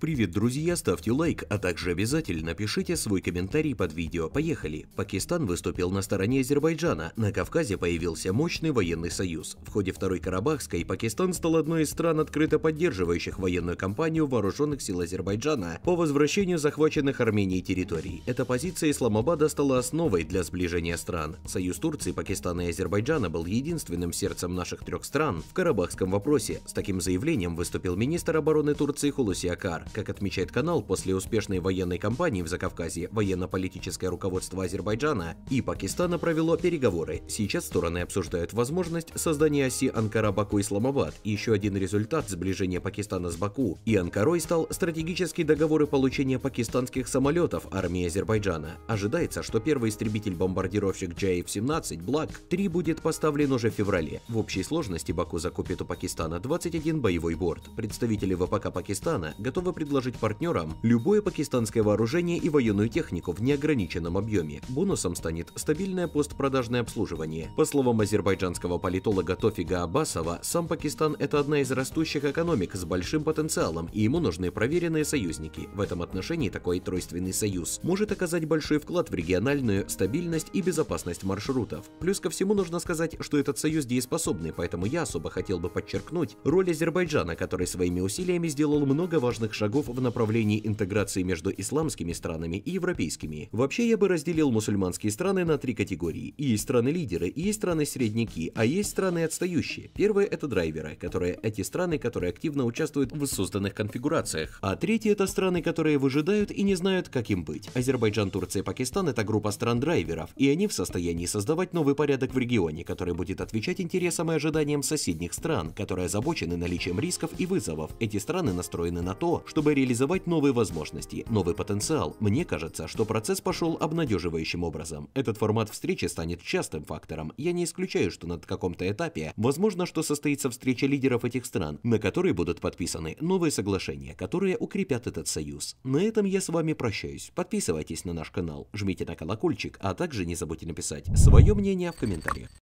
Привет, друзья, ставьте лайк, а также обязательно пишите свой комментарий под видео. Поехали! Пакистан выступил на стороне Азербайджана, на Кавказе появился мощный военный союз. В ходе Второй Карабахской Пакистан стал одной из стран, открыто поддерживающих военную кампанию вооруженных сил Азербайджана по возвращению захваченных Арменией территорий. Эта позиция Исламабада стала основой для сближения стран. Союз Турции, Пакистана и Азербайджана был единственным сердцем наших трех стран в карабахском вопросе. С таким заявлением выступил министр обороны Турции Хулуси Акар. Как отмечает канал, после успешной военной кампании в Закавказье военно-политическое руководство Азербайджана и Пакистана провело переговоры. Сейчас стороны обсуждают возможность создания оси Анкара-Баку-Исламабад. Еще один результат сближения Пакистана с Баку и Анкарой стал стратегический договор и получение пакистанских самолетов армии Азербайджана. Ожидается, что первый истребитель-бомбардировщик JF-17 Black 3 будет поставлен уже в феврале. В общей сложности Баку закупит у Пакистана 21 боевой борт. Представители ВПК Пакистана готовы предложить партнерам любое пакистанское вооружение и военную технику в неограниченном объеме. Бонусом станет стабильное постпродажное обслуживание. По словам азербайджанского политолога Тофига Аббасова, сам Пакистан – это одна из растущих экономик с большим потенциалом, и ему нужны проверенные союзники. В этом отношении такой тройственный союз может оказать большой вклад в региональную стабильность и безопасность маршрутов. Плюс ко всему нужно сказать, что этот союз дееспособный, поэтому я особо хотел бы подчеркнуть роль Азербайджана, который своими усилиями сделал много важных шагов шагов в направлении интеграции между исламскими странами и европейскими. Вообще я бы разделил мусульманские страны на три категории. И есть страны-лидеры, и есть страны средники, а есть страны отстающие. Первое это драйверы, которые эти страны, которые активно участвуют в созданных конфигурациях. А третье это страны, которые выжидают и не знают, как им быть. Азербайджан, Турция, Пакистан это группа стран-драйверов, и они в состоянии создавать новый порядок в регионе, который будет отвечать интересам и ожиданиям соседних стран, которые озабочены наличием рисков и вызовов. Эти страны настроены на то, что чтобы реализовать новые возможности, новый потенциал. Мне кажется, что процесс пошел обнадеживающим образом. Этот формат встречи станет частым фактором. Я не исключаю, что на каком-то этапе возможно, что состоится встреча лидеров этих стран, на которой будут подписаны новые соглашения, которые укрепят этот союз. На этом я с вами прощаюсь. Подписывайтесь на наш канал, жмите на колокольчик, а также не забудьте написать свое мнение в комментариях.